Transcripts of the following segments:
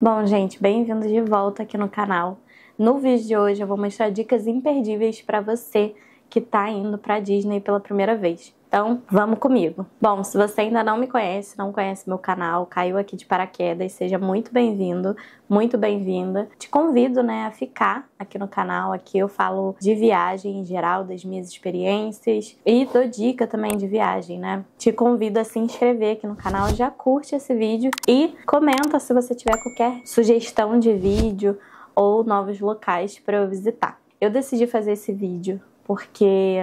Bom, gente, bem-vindos de volta aqui no canal. No vídeo de hoje eu vou mostrar dicas imperdíveis para você que está indo para Disney pela primeira vez. Então, vamos comigo. Bom, se você ainda não me conhece, não conhece meu canal, caiu aqui de paraquedas, seja muito bem-vindo, muito bem-vinda. Te convido, né, a ficar aqui no canal. Aqui eu falo de viagem em geral, das minhas experiências e dou dica também de viagem, né? Te convido a se inscrever aqui no canal, já curte esse vídeo e comenta se você tiver qualquer sugestão de vídeo ou novos locais para eu visitar. Eu decidi fazer esse vídeo porque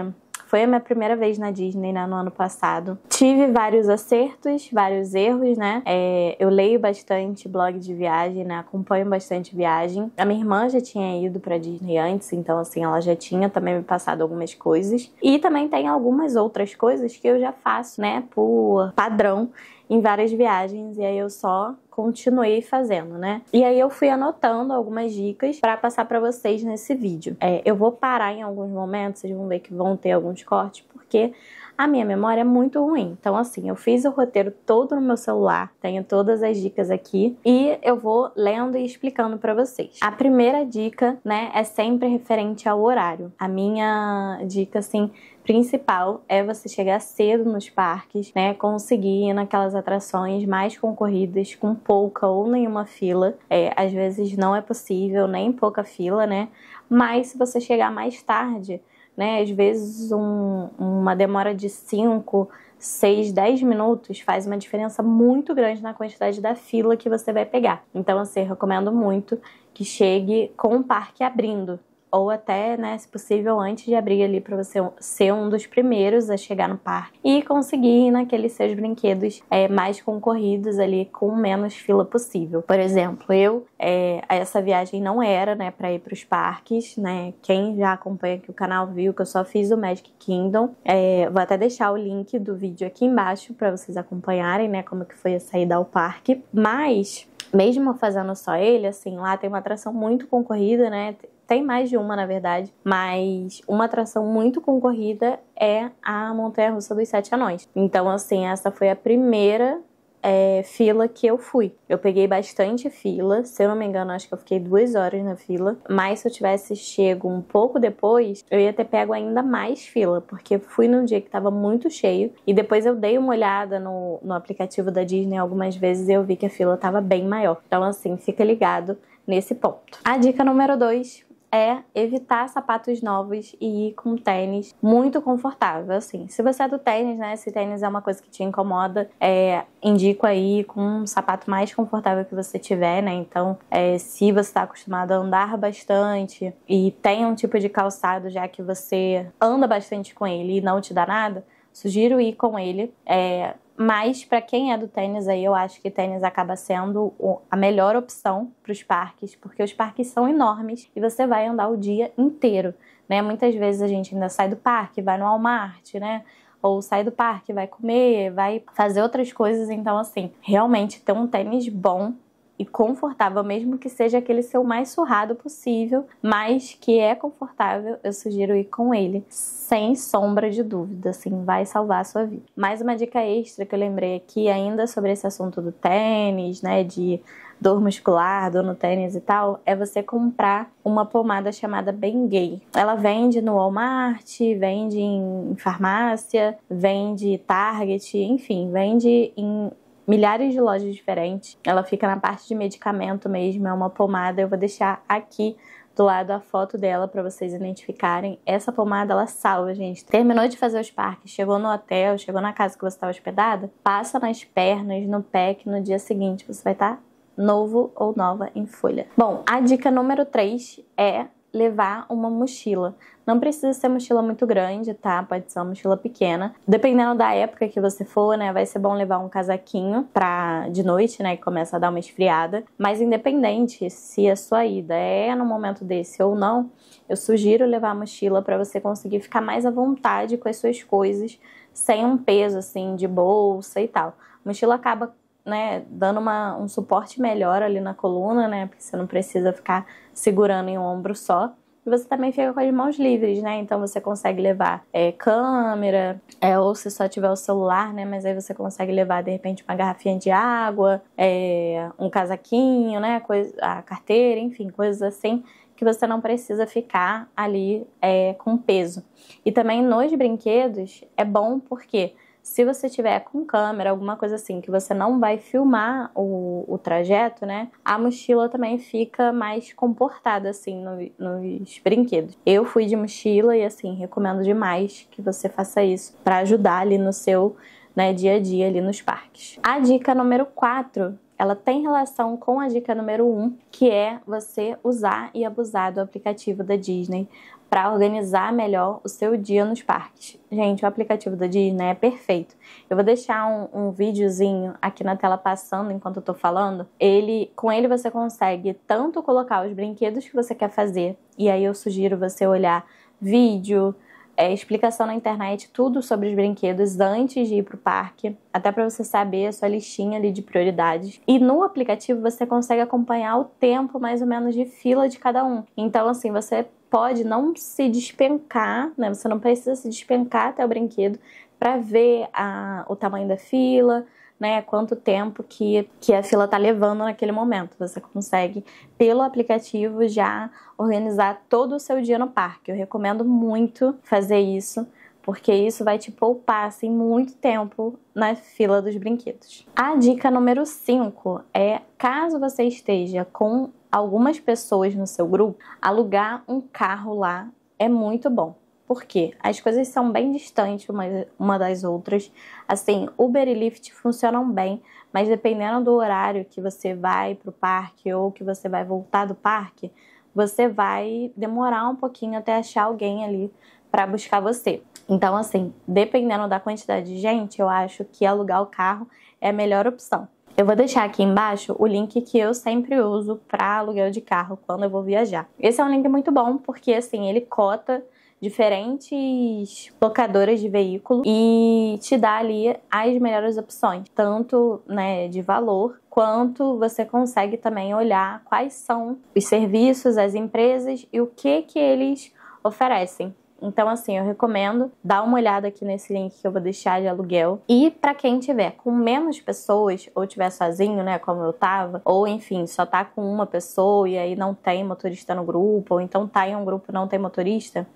foi a minha primeira vez na Disney né, no ano passado. Tive vários acertos, vários erros, né? É, eu leio bastante blog de viagem, né? Acompanho bastante viagem. A minha irmã já tinha ido para Disney antes, então assim, ela já tinha também me passado algumas coisas. E também tem algumas outras coisas que eu já faço, né, por padrão em várias viagens e aí eu só continuei fazendo, né? E aí eu fui anotando algumas dicas para passar para vocês nesse vídeo. É, eu vou parar em alguns momentos, vocês vão ver que vão ter alguns cortes, porque a minha memória é muito ruim. Então, assim, eu fiz o roteiro todo no meu celular, tenho todas as dicas aqui e eu vou lendo e explicando para vocês. A primeira dica, né, é sempre referente ao horário. A minha dica, assim, principal é você chegar cedo nos parques, né? Conseguir ir naquelas atrações mais concorridas, com pouca ou nenhuma fila. É, às vezes não é possível, nem pouca fila, né? Mas se você chegar mais tarde, né? Às vezes um, uma demora de 5, 6, 10 minutos faz uma diferença muito grande na quantidade da fila que você vai pegar. Então, assim, recomendo muito que chegue com o parque abrindo, ou até, né, se possível, antes de abrir ali para você ser um dos primeiros a chegar no parque e conseguir ir naqueles seus brinquedos é, mais concorridos ali com menos fila possível. Por exemplo, eu é, essa viagem não era, né, para ir para os parques, né? Quem já acompanha aqui o canal viu que eu só fiz o Magic Kingdom. É, vou até deixar o link do vídeo aqui embaixo para vocês acompanharem, né, como que foi a saída ao parque. Mas mesmo fazendo só ele, assim, lá tem uma atração muito concorrida, né? Tem mais de uma, na verdade, mas uma atração muito concorrida é a Montanha Russa dos Sete Anões. Então, assim, essa foi a primeira é, fila que eu fui. Eu peguei bastante fila, se eu não me engano, acho que eu fiquei duas horas na fila. Mas se eu tivesse chego um pouco depois, eu ia ter pego ainda mais fila, porque fui num dia que estava muito cheio. E depois eu dei uma olhada no, no aplicativo da Disney algumas vezes e eu vi que a fila estava bem maior. Então, assim, fica ligado nesse ponto. A dica número 2 é evitar sapatos novos e ir com tênis muito confortável, assim. Se você é do tênis, né? Se tênis é uma coisa que te incomoda, é, indico aí com um sapato mais confortável que você tiver, né? Então, é, se você está acostumado a andar bastante e tem um tipo de calçado já que você anda bastante com ele e não te dá nada, sugiro ir com ele. É, mas para quem é do tênis aí, eu acho que tênis acaba sendo a melhor opção para os parques, porque os parques são enormes e você vai andar o dia inteiro, né? Muitas vezes a gente ainda sai do parque, vai no Walmart, né? Ou sai do parque, vai comer, vai fazer outras coisas. Então, assim, realmente ter um tênis bom e confortável, mesmo que seja aquele seu mais surrado possível, mas que é confortável, eu sugiro ir com ele, sem sombra de dúvida, assim, vai salvar a sua vida. Mais uma dica extra que eu lembrei aqui, ainda sobre esse assunto do tênis, né, de dor muscular, dor no tênis e tal, é você comprar uma pomada chamada Bengay. Ela vende no Walmart, vende em farmácia, vende Target, enfim, vende em milhares de lojas diferentes. Ela fica na parte de medicamento mesmo, é uma pomada. Eu vou deixar aqui do lado a foto dela para vocês identificarem. Essa pomada ela salva, gente. Terminou de fazer os parques, chegou no hotel, chegou na casa que você está hospedada, passa nas pernas, no pé, que no dia seguinte você vai estar tá novo ou nova em folha. Bom, a dica número 3 é levar uma mochila. Não precisa ser mochila muito grande, tá? Pode ser uma mochila pequena. Dependendo da época que você for, né, vai ser bom levar um casaquinho pra de noite, né, que começa a dar uma esfriada. Mas independente se a sua ida é no momento desse ou não, eu sugiro levar a mochila para você conseguir ficar mais à vontade com as suas coisas, sem um peso assim de bolsa e tal. A mochila acaba né, dando uma, um suporte melhor ali na coluna, né, porque você não precisa ficar segurando em um ombro só. E você também fica com as mãos livres, né? Então você consegue levar é, câmera, é, ou se só tiver o celular, né? Mas aí você consegue levar, de repente, uma garrafinha de água, é, um casaquinho, né? Coisa, a carteira, enfim, coisas assim que você não precisa ficar ali é, com peso. E também nos brinquedos é bom porque se você tiver com câmera, alguma coisa assim, que você não vai filmar o, o trajeto, né? A mochila também fica mais comportada, assim, no, nos brinquedos. Eu fui de mochila e, assim, recomendo demais que você faça isso para ajudar ali no seu né, dia a dia, ali nos parques. A dica número 4 ela tem relação com a dica número 1, um, que é você usar e abusar do aplicativo da Disney para organizar melhor o seu dia nos parques. Gente, o aplicativo da Disney é perfeito. Eu vou deixar um, um videozinho aqui na tela passando enquanto eu tô falando. Ele, com ele você consegue tanto colocar os brinquedos que você quer fazer, e aí eu sugiro você olhar vídeo, é, explicação na internet, tudo sobre os brinquedos antes de ir para o parque, até para você saber a sua listinha ali de prioridades. E no aplicativo você consegue acompanhar o tempo mais ou menos de fila de cada um. Então, assim, você pode não se despencar, né? Você não precisa se despencar até o brinquedo para ver a, o tamanho da fila, né? Quanto tempo que, que a fila está levando naquele momento. Você consegue, pelo aplicativo, já organizar todo o seu dia no parque. Eu recomendo muito fazer isso porque isso vai te poupar assim, muito tempo na fila dos brinquedos. A dica número 5 é caso você esteja com algumas pessoas no seu grupo, alugar um carro lá é muito bom. Porque as coisas são bem distantes uma das outras. Assim, Uber e Lyft funcionam bem, mas dependendo do horário que você vai para o parque ou que você vai voltar do parque, você vai demorar um pouquinho até achar alguém ali para buscar você. Então, assim, dependendo da quantidade de gente, eu acho que alugar o carro é a melhor opção. Eu vou deixar aqui embaixo o link que eu sempre uso para aluguel de carro quando eu vou viajar. Esse é um link muito bom porque assim, ele cota diferentes locadoras de veículo e te dá ali as melhores opções, tanto né, de valor quanto você consegue também olhar quais são os serviços, as empresas e o que que eles oferecem. Então, assim, eu recomendo dar uma olhada aqui nesse link que eu vou deixar de aluguel. E para quem tiver com menos pessoas, ou tiver sozinho, né, como eu tava, ou enfim, só tá com uma pessoa e aí não tem motorista no grupo, ou então tá em um grupo e não tem motorista,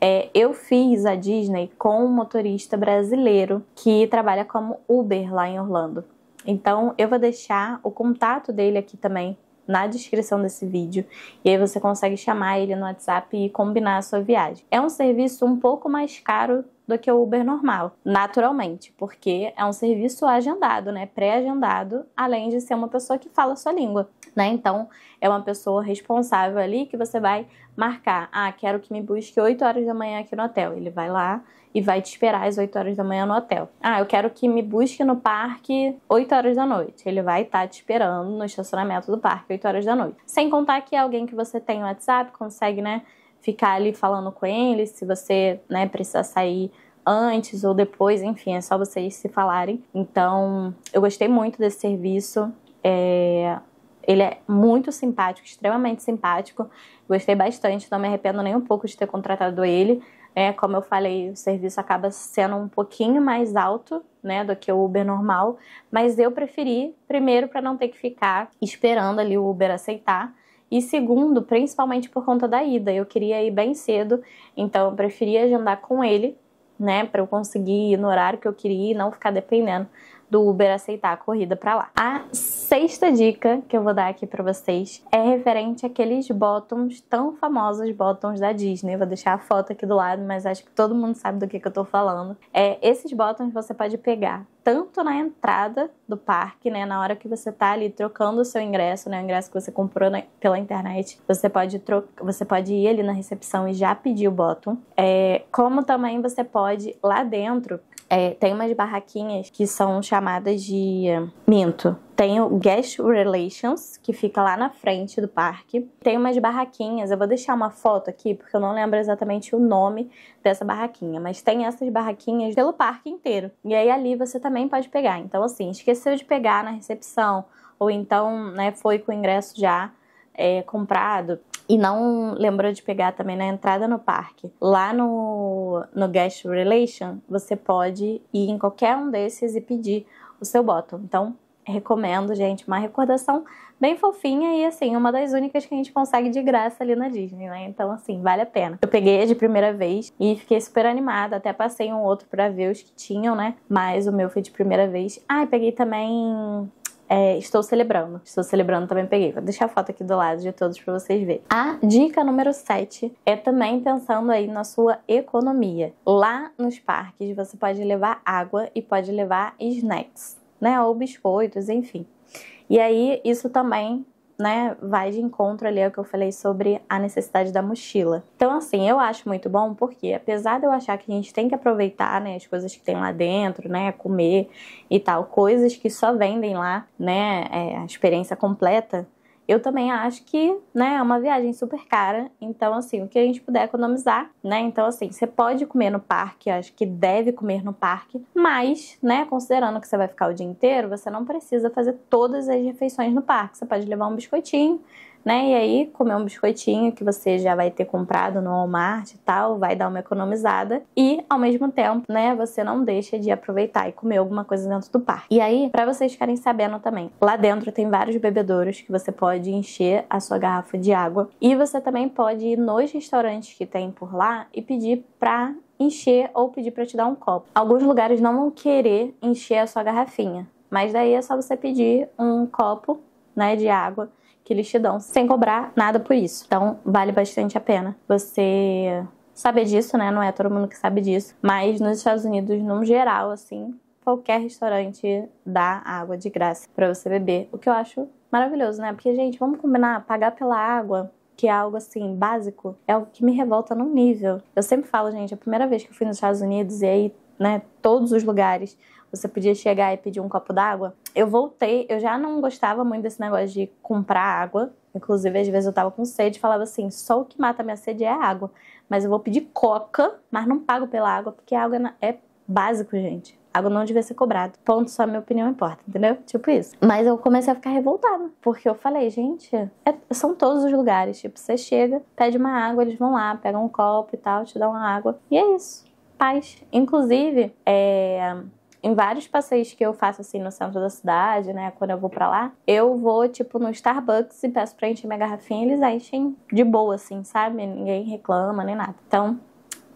é, eu fiz a Disney com um motorista brasileiro que trabalha como Uber lá em Orlando. Então eu vou deixar o contato dele aqui também na descrição desse vídeo e aí você consegue chamar ele no WhatsApp e combinar a sua viagem. É um serviço um pouco mais caro do que o Uber normal, naturalmente, porque é um serviço agendado, né, pré-agendado, além de ser uma pessoa que fala a sua língua, né? Então, é uma pessoa responsável ali que você vai marcar, ah, quero que me busque 8 horas da manhã aqui no hotel. Ele vai lá, e vai te esperar às 8 horas da manhã no hotel. Ah, eu quero que me busque no parque 8 horas da noite. Ele vai estar tá te esperando no estacionamento do parque 8 horas da noite. Sem contar que alguém que você tem no WhatsApp consegue, né, ficar ali falando com ele, se você, né, precisar sair antes ou depois, enfim, é só vocês se falarem. Então, eu gostei muito desse serviço. É... Ele é muito simpático, extremamente simpático. Gostei bastante, não me arrependo nem um pouco de ter contratado ele. É, como eu falei, o serviço acaba sendo um pouquinho mais alto né, do que o Uber normal, mas eu preferi, primeiro, para não ter que ficar esperando ali o Uber aceitar, e segundo, principalmente por conta da ida. Eu queria ir bem cedo, então eu preferi agendar com ele, né, para eu conseguir ir no horário que eu queria e não ficar dependendo do Uber aceitar a corrida para lá. A sexta dica que eu vou dar aqui para vocês é referente àqueles bottoms tão famosos, bottoms da Disney. Vou deixar a foto aqui do lado, mas acho que todo mundo sabe do que, que eu tô falando. É, esses bottoms você pode pegar tanto na entrada do parque, né? Na hora que você tá ali trocando o seu ingresso, né? O ingresso que você comprou na, pela internet, você pode trocar, você pode ir ali na recepção e já pedir o bottom. É, como também você pode lá dentro é, tem umas barraquinhas que são chamadas de minto, tem o Guest Relations, que fica lá na frente do parque. Tem umas barraquinhas, eu vou deixar uma foto aqui, porque eu não lembro exatamente o nome dessa barraquinha, mas tem essas barraquinhas pelo parque inteiro. E aí ali você também pode pegar. Então, assim, esqueceu de pegar na recepção, ou então né, foi com o ingresso já é, comprado, e não lembrou de pegar também na entrada no parque. Lá no, no Guest Relation, você pode ir em qualquer um desses e pedir o seu botão. Então, recomendo, gente. Uma recordação bem fofinha e, assim, uma das únicas que a gente consegue de graça ali na Disney, né? Então, assim, vale a pena. Eu peguei de primeira vez e fiquei super animada. Até passei um outro para ver os que tinham, né? Mas o meu foi de primeira vez. Ah, e peguei também é, estou celebrando. Estou celebrando também peguei. Vou deixar a foto aqui do lado de todos para vocês verem. A dica número 7 é também pensando aí na sua economia. Lá nos parques você pode levar água e pode levar snacks né? Ou biscoitos, enfim. E aí, isso também né, vai de encontro ali ao que eu falei sobre a necessidade da mochila. Então, assim, eu acho muito bom porque, apesar de eu achar que a gente tem que aproveitar, né, as coisas que tem lá dentro, né, comer e tal, coisas que só vendem lá, né, é, a experiência completa, eu também acho que, né, é uma viagem super cara. Então, assim, o que a gente puder economizar, né? Então, assim, você pode comer no parque, acho que deve comer no parque, mas, né, considerando que você vai ficar o dia inteiro, você não precisa fazer todas as refeições no parque. Você pode levar um biscoitinho, né? E aí, comer um biscoitinho que você já vai ter comprado no Walmart e tal, vai dar uma economizada. E, ao mesmo tempo, né, você não deixa de aproveitar e comer alguma coisa dentro do parque. E aí, para vocês ficarem sabendo também, lá dentro tem vários bebedouros que você pode encher a sua garrafa de água. E você também pode ir nos restaurantes que tem por lá e pedir pra encher ou pedir para te dar um copo. Alguns lugares não vão querer encher a sua garrafinha, mas daí é só você pedir um copo, né, de água que eles te dão, sem cobrar nada por isso. Então, vale bastante a pena você saber disso, né? Não é todo mundo que sabe disso, mas nos Estados Unidos, no geral, assim, qualquer restaurante dá água de graça para você beber, o que eu acho maravilhoso, né? Porque, gente, vamos combinar, pagar pela água que é algo assim básico, é algo que me revolta num nível. Eu sempre falo, gente, é a primeira vez que eu fui nos Estados Unidos e aí, né, todos os lugares, você podia chegar e pedir um copo d'água. Eu voltei, eu já não gostava muito desse negócio de comprar água. Inclusive, às vezes eu tava com sede e falava assim: só o que mata minha sede é a água. Mas eu vou pedir coca, mas não pago pela água, porque a água é, é básico, gente. Água não devia ser cobrada Ponto, só minha opinião importa, entendeu? Tipo isso. Mas eu comecei a ficar revoltada, porque eu falei, gente, é, são todos os lugares. Tipo, você chega, pede uma água, eles vão lá, pegam um copo e tal, te dão uma água. E é isso. Paz. Inclusive, é, em vários passeios que eu faço assim no centro da cidade, né, quando eu vou para lá, eu vou tipo no Starbucks e peço pra encher minha garrafinha, eles enchem de boa assim, sabe? Ninguém reclama nem nada. Então,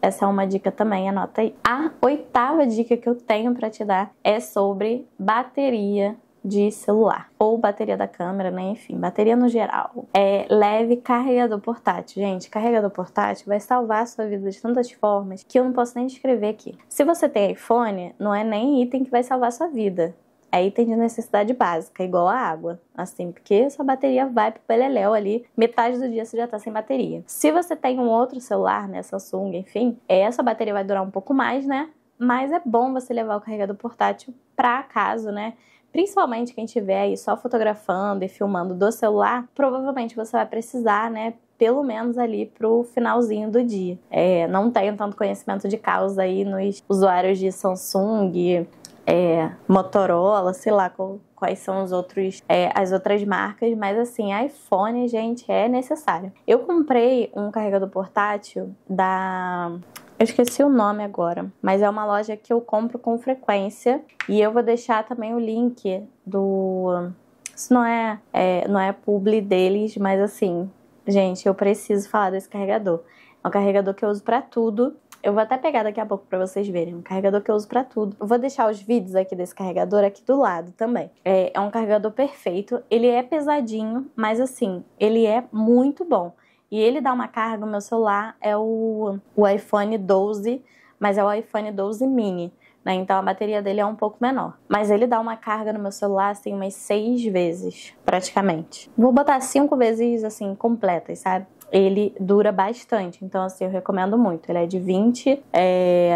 essa é uma dica também, anota aí. A oitava dica que eu tenho para te dar é sobre bateria de celular ou bateria da câmera, né? Enfim, bateria no geral. É, leve carregador portátil, gente. Carregador portátil vai salvar a sua vida de tantas formas que eu não posso nem descrever aqui. Se você tem iPhone, não é nem item que vai salvar a sua vida. É item de necessidade básica, igual a água, assim, porque sua bateria vai pro peleléu ali, metade do dia você já tá sem bateria. Se você tem um outro celular, né, Samsung, enfim, é, essa bateria vai durar um pouco mais, né? Mas é bom você levar o carregador portátil para caso, né? principalmente quem estiver aí só fotografando e filmando do celular, provavelmente você vai precisar, né? Pelo menos ali pro finalzinho do dia. É, não tenho tanto conhecimento de causa aí nos usuários de Samsung, é, Motorola, sei lá qual, quais são os outros, é, as outras marcas, mas assim, iPhone, gente, é necessário. Eu comprei um carregador portátil da eu esqueci o nome agora, mas é uma loja que eu compro com frequência e eu vou deixar também o link do. Isso não é, é não é publi deles, mas assim, gente, eu preciso falar desse carregador. É um carregador que eu uso para tudo. Eu vou até pegar daqui a pouco para vocês verem. É um carregador que eu uso para tudo. Eu vou deixar os vídeos aqui desse carregador aqui do lado também. É, é um carregador perfeito. Ele é pesadinho, mas assim, ele é muito bom. E ele dá uma carga, no meu celular é o, o iPhone 12, mas é o iPhone 12 mini. Né? Então a bateria dele é um pouco menor. Mas ele dá uma carga no meu celular, assim, umas seis vezes, praticamente. Vou botar cinco vezes, assim, completas, sabe? Ele dura bastante, então, assim, eu recomendo muito. Ele é de 20, é,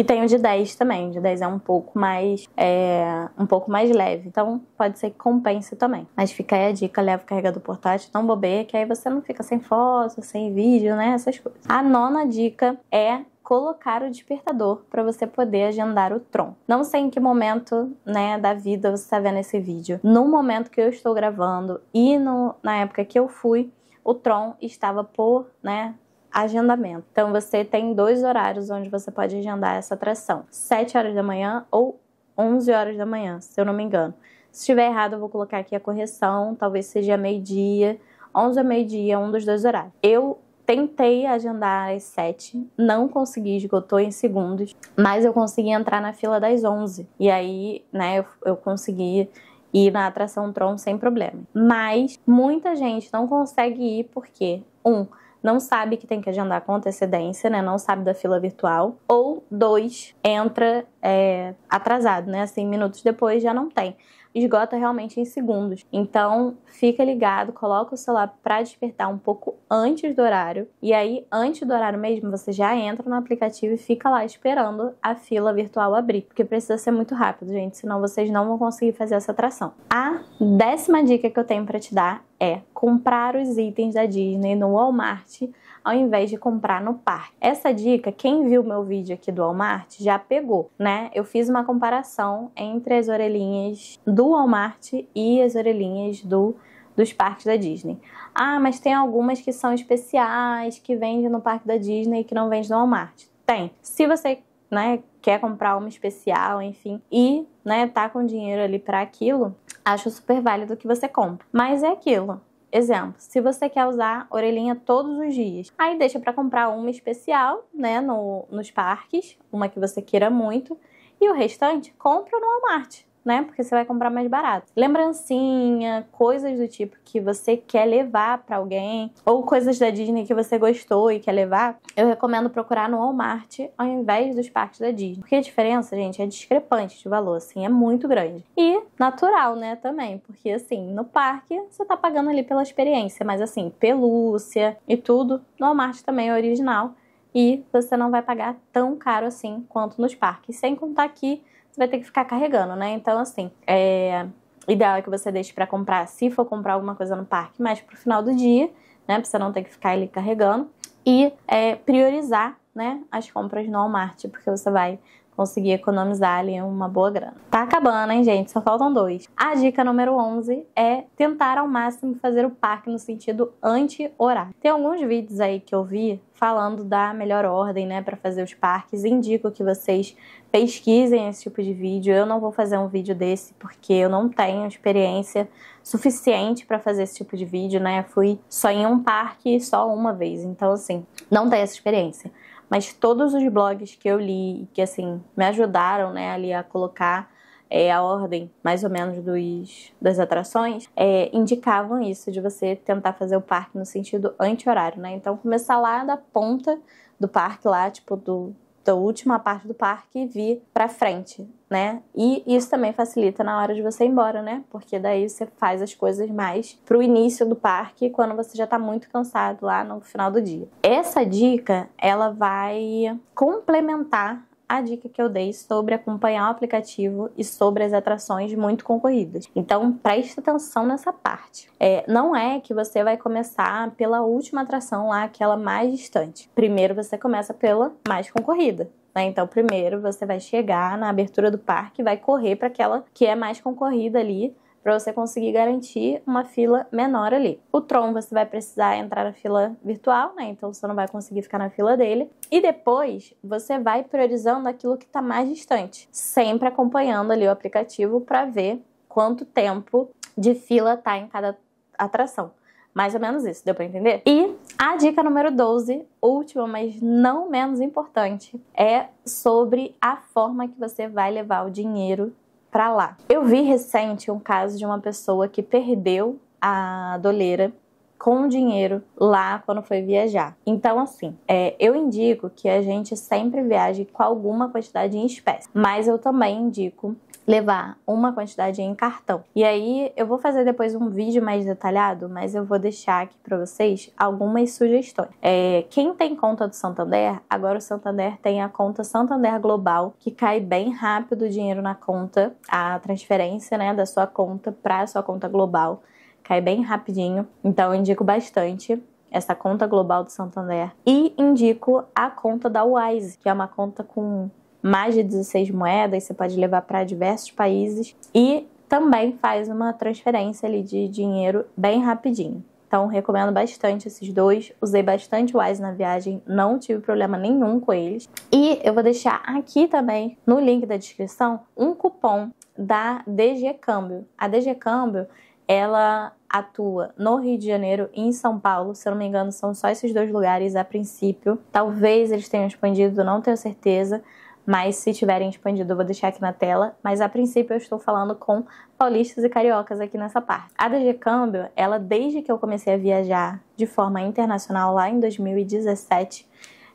e tem o de 10 também. O de 10 é um pouco mais é, um pouco mais leve. Então pode ser que compense também. Mas fica aí a dica, leva o carregador portátil, não é bobeia, que aí você não fica sem foto, sem vídeo, né? Essas coisas. A nona dica é colocar o despertador para você poder agendar o Tron. Não sei em que momento né, da vida você está vendo esse vídeo. No momento que eu estou gravando e no, na época que eu fui, o Tron estava por, né, agendamento. Então você tem dois horários onde você pode agendar essa atração: 7 horas da manhã ou 11 horas da manhã, se eu não me engano. Se estiver errado, eu vou colocar aqui a correção, talvez seja meio-dia, 11 a meio-dia, é um dos dois horários. Eu tentei agendar às 7, não consegui, esgotou em segundos, mas eu consegui entrar na fila das 11. E aí, né, eu, eu consegui ir na atração Tron sem problema. Mas muita gente não consegue ir porque um, não sabe que tem que agendar com antecedência, né? Não sabe da fila virtual. Ou dois, entra é, atrasado, né? Assim, minutos depois já não tem esgota realmente em segundos. Então, fica ligado, coloca o celular para despertar um pouco antes do horário. E aí, antes do horário mesmo, você já entra no aplicativo e fica lá esperando a fila virtual abrir, porque precisa ser muito rápido, gente, senão vocês não vão conseguir fazer essa atração. A décima dica que eu tenho para te dar é comprar os itens da Disney no Walmart ao invés de comprar no parque. Essa dica, quem viu meu vídeo aqui do Walmart já pegou, né? Eu fiz uma comparação entre as orelhinhas do Walmart e as orelhinhas do dos parques da Disney. Ah, mas tem algumas que são especiais, que vendem no parque da Disney e que não vende no Walmart. Tem. Se você, né, quer comprar uma especial, enfim, e, né, tá com dinheiro ali para aquilo, acho super válido que você compre. Mas é aquilo. Exemplo, se você quer usar orelhinha todos os dias, aí deixa para comprar uma especial, né, no, nos parques, uma que você queira muito, e o restante compra no Walmart né? Porque você vai comprar mais barato. Lembrancinha, coisas do tipo que você quer levar para alguém, ou coisas da Disney que você gostou e quer levar, eu recomendo procurar no Walmart ao invés dos parques da Disney. Porque a diferença, gente, é discrepante de valor, assim, é muito grande. E natural, né, também, porque assim, no parque você tá pagando ali pela experiência, mas assim, pelúcia e tudo, no Walmart também é original. E você não vai pagar tão caro assim quanto nos parques. Sem contar que você vai ter que ficar carregando, né? Então, assim, é, ideal é que você deixe para comprar, se for comprar alguma coisa no parque, mais pro final do dia, né? Pra você não ter que ficar ali carregando. E é, priorizar, né? As compras no Walmart, porque você vai conseguir economizar ali uma boa grana. Tá acabando, hein, gente? Só faltam dois. A dica número 11 é tentar ao máximo fazer o parque no sentido anti-horário. Tem alguns vídeos aí que eu vi falando da melhor ordem, né, para fazer os parques. Indico que vocês pesquisem esse tipo de vídeo. Eu não vou fazer um vídeo desse porque eu não tenho experiência suficiente para fazer esse tipo de vídeo, né? Fui só em um parque só uma vez, então assim, não tenho essa experiência mas todos os blogs que eu li que assim me ajudaram né, ali a colocar é, a ordem mais ou menos dos, das atrações é, indicavam isso de você tentar fazer o parque no sentido anti-horário, né? Então começar lá da ponta do parque lá, tipo do da última parte do parque vir para frente, né? E isso também facilita na hora de você ir embora, né? Porque daí você faz as coisas mais pro início do parque, quando você já tá muito cansado lá no final do dia. Essa dica, ela vai complementar a dica que eu dei sobre acompanhar o aplicativo e sobre as atrações muito concorridas. Então, preste atenção nessa parte. É, não é que você vai começar pela última atração lá, aquela mais distante. Primeiro você começa pela mais concorrida. Né? Então, primeiro você vai chegar na abertura do parque, vai correr para aquela que é mais concorrida ali para você conseguir garantir uma fila menor ali. O Tron você vai precisar entrar na fila virtual, né? Então você não vai conseguir ficar na fila dele. E depois você vai priorizando aquilo que está mais distante, sempre acompanhando ali o aplicativo para ver quanto tempo de fila tá em cada atração. Mais ou menos isso, deu para entender? E a dica número 12, última, mas não menos importante, é sobre a forma que você vai levar o dinheiro para lá. Eu vi recente um caso de uma pessoa que perdeu a doleira com dinheiro lá quando foi viajar. Então, assim, é, eu indico que a gente sempre viaje com alguma quantidade em espécie, mas eu também indico levar uma quantidade em cartão. E aí eu vou fazer depois um vídeo mais detalhado, mas eu vou deixar aqui para vocês algumas sugestões. É, quem tem conta do Santander, agora o Santander tem a conta Santander Global, que cai bem rápido o dinheiro na conta, a transferência né, da sua conta para a sua conta global. Cai bem rapidinho, então eu indico bastante essa conta global do Santander. E indico a conta da Wise, que é uma conta com mais de 16 moedas, você pode levar para diversos países e também faz uma transferência ali de dinheiro bem rapidinho. Então, recomendo bastante esses dois. Usei bastante Wise na viagem, não tive problema nenhum com eles. E eu vou deixar aqui também, no link da descrição, um cupom da DG Câmbio. A DG Câmbio, ela atua no Rio de Janeiro e em São Paulo. Se eu não me engano, são só esses dois lugares a princípio. Talvez eles tenham expandido, não tenho certeza mas se tiverem expandido eu vou deixar aqui na tela, mas a princípio eu estou falando com paulistas e cariocas aqui nessa parte. A DG Câmbio, ela desde que eu comecei a viajar de forma internacional lá em 2017,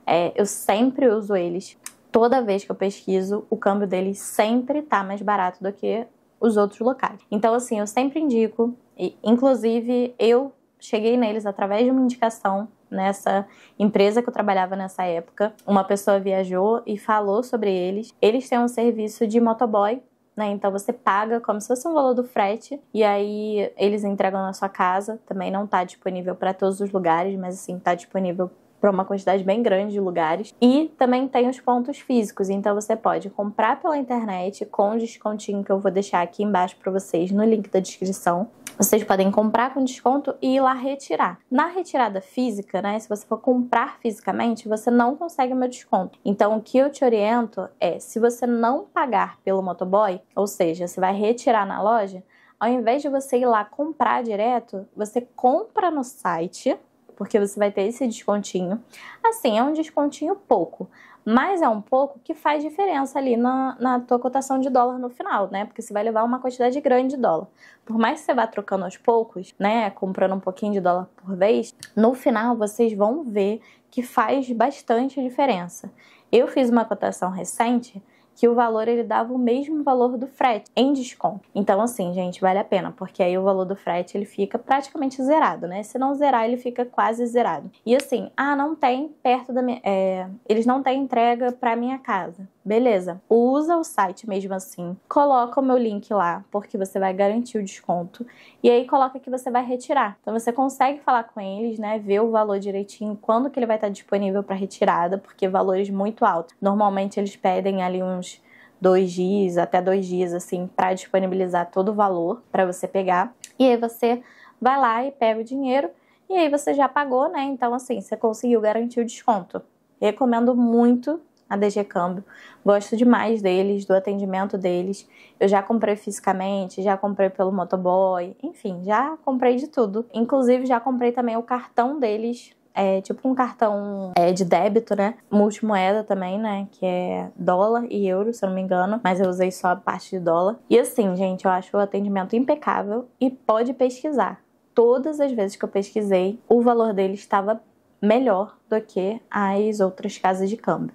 é, eu sempre uso eles. Toda vez que eu pesquiso, o câmbio deles sempre tá mais barato do que os outros locais. Então, assim, eu sempre indico, e, inclusive eu cheguei neles através de uma indicação nessa empresa que eu trabalhava nessa época. Uma pessoa viajou e falou sobre eles. Eles têm um serviço de motoboy né? Então você paga como se fosse um valor do frete e aí eles entregam na sua casa. Também não está disponível para todos os lugares, mas assim está disponível para uma quantidade bem grande de lugares. E também tem os pontos físicos, então você pode comprar pela internet com descontinho que eu vou deixar aqui embaixo para vocês no link da descrição. Vocês podem comprar com desconto e ir lá retirar. Na retirada física, né, se você for comprar fisicamente, você não consegue o meu desconto. Então, o que eu te oriento é, se você não pagar pelo motoboy, ou seja, você vai retirar na loja, ao invés de você ir lá comprar direto, você compra no site, porque você vai ter esse descontinho. Assim, é um descontinho pouco, mas é um pouco que faz diferença ali na, na tua cotação de dólar no final, né? Porque você vai levar uma quantidade grande de dólar. Por mais que você vá trocando aos poucos, né? Comprando um pouquinho de dólar por vez, no final vocês vão ver que faz bastante diferença. Eu fiz uma cotação recente que o valor ele dava o mesmo valor do frete em desconto. Então assim, gente, vale a pena, porque aí o valor do frete ele fica praticamente zerado, né? Se não zerar, ele fica quase zerado. E assim, ah, não tem perto da minha, é, eles não têm entrega para minha casa. Beleza, usa o site mesmo assim, coloca o meu link lá, porque você vai garantir o desconto, e aí coloca que você vai retirar. Então você consegue falar com eles, né? Ver o valor direitinho, quando que ele vai estar disponível para retirada, porque valores muito altos. Normalmente eles pedem ali uns dois dias, até dois dias, assim, para disponibilizar todo o valor para você pegar. E aí você vai lá e pega o dinheiro. E aí você já pagou, né? Então, assim, você conseguiu garantir o desconto. Recomendo muito a DG Câmbio. Gosto demais deles, do atendimento deles. Eu já comprei fisicamente, já comprei pelo motoboy, enfim, já comprei de tudo. Inclusive, já comprei também o cartão deles. É tipo um cartão é, de débito, né? Multimoeda também, né? Que é dólar e euro, se eu não me engano. Mas eu usei só a parte de dólar. E assim, gente, eu acho o atendimento impecável e pode pesquisar. Todas as vezes que eu pesquisei, o valor dele estava melhor do que as outras casas de câmbio.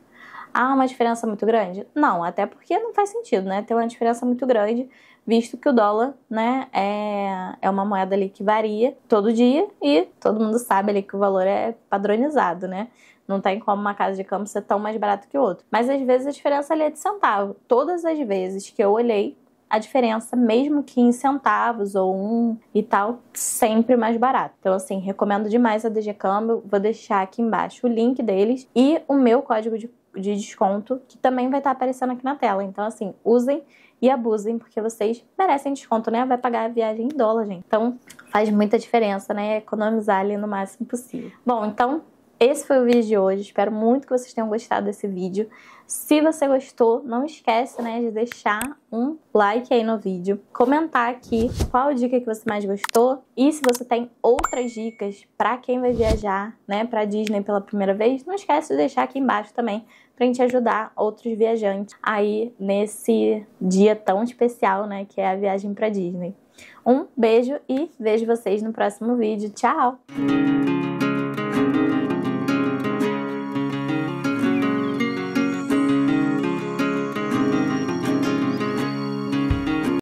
Há uma diferença muito grande? Não, até porque não faz sentido, né? Ter uma diferença muito grande, visto que o dólar, né, é, é uma moeda ali que varia todo dia e todo mundo sabe ali que o valor é padronizado, né? Não tem como uma casa de câmbio ser tão mais barato que outra. Mas às vezes a diferença ali é de centavo. Todas as vezes que eu olhei a diferença, mesmo que em centavos ou um e tal, sempre mais barato. Então, assim, recomendo demais a DG Câmbio. Vou deixar aqui embaixo o link deles e o meu código de de desconto que também vai estar tá aparecendo aqui na tela. Então, assim, usem e abusem, porque vocês merecem desconto, né? Vai pagar a viagem em dólar, gente. Então, faz muita diferença, né? Economizar ali no máximo possível. Bom, então esse foi o vídeo de hoje, espero muito que vocês tenham gostado desse vídeo. Se você gostou, não esquece né, de deixar um like aí no vídeo, comentar aqui qual dica que você mais gostou e se você tem outras dicas para quem vai viajar né, para Disney pela primeira vez, não esquece de deixar aqui embaixo também para gente ajudar outros viajantes aí nesse dia tão especial né, que é a viagem para Disney. Um beijo e vejo vocês no próximo vídeo. Tchau!